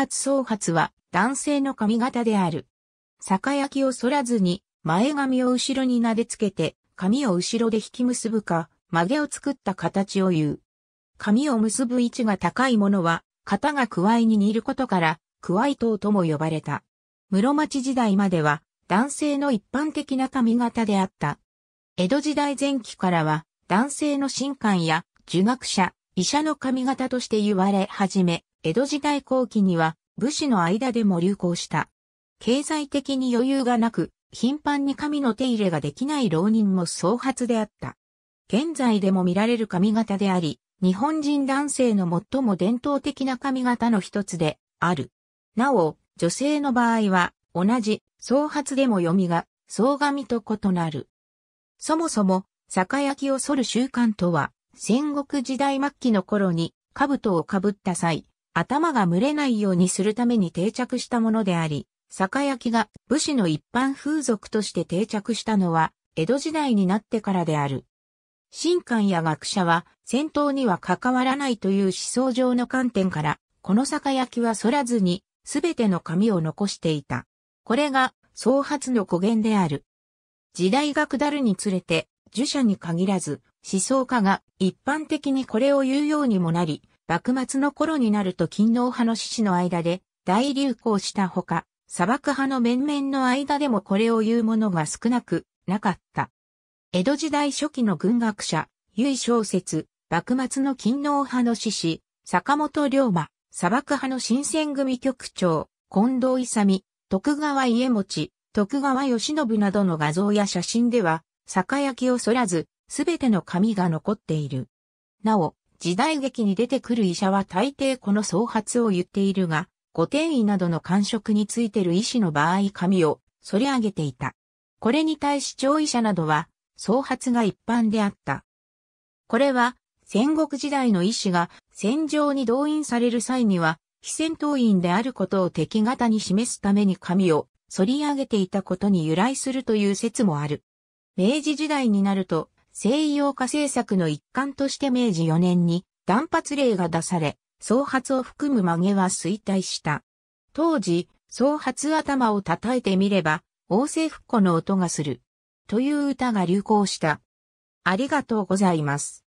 髪総髪は男性の髪型である。逆焼きを反らずに前髪を後ろに撫でつけて髪を後ろで引き結ぶか曲げを作った形を言う。髪を結ぶ位置が高いものは型がくわいに似ることからくわい頭とも呼ばれた。室町時代までは男性の一般的な髪型であった。江戸時代前期からは男性の神官や儒学者、医者の髪型として言われ始め、江戸時代後期には武士の間でも流行した。経済的に余裕がなく、頻繁に髪の手入れができない浪人も創発であった。現在でも見られる髪型であり、日本人男性の最も伝統的な髪型の一つである。なお、女性の場合は、同じ、創発でも読みが、総髪と異なる。そもそも、酒焼きを剃る習慣とは、戦国時代末期の頃に、兜をかぶった際、頭が蒸れないようにするために定着したものであり、酒焼きが武士の一般風俗として定着したのは、江戸時代になってからである。神官や学者は、戦闘には関わらないという思想上の観点から、この酒焼きは反らずに、すべての紙を残していた。これが、創発の語源である。時代が下るにつれて、儒者に限らず、思想家が一般的にこれを言うようにもなり、幕末の頃になると勤王派の志士の間で大流行したほか、砂漠派の面々の間でもこれを言う者が少なくなかった。江戸時代初期の軍学者、由小説、幕末の勤王派の志士、坂本龍馬、砂漠派の新選組局長、近藤勇、徳川家持、徳川慶信などの画像や写真では、酒焼きをそらず、すべての紙が残っている。なお、時代劇に出てくる医者は大抵この創発を言っているが、ご転移などの感触についてる医師の場合髪を反り上げていた。これに対し超医者などは、創発が一般であった。これは、戦国時代の医師が戦場に動員される際には、非戦闘員であることを敵方に示すために髪を反り上げていたことに由来するという説もある。明治時代になると、西洋化政策の一環として明治4年に断髪令が出され、総髪を含む曲げは衰退した。当時、総髪頭を叩いてみれば、王政復古の音がする。という歌が流行した。ありがとうございます。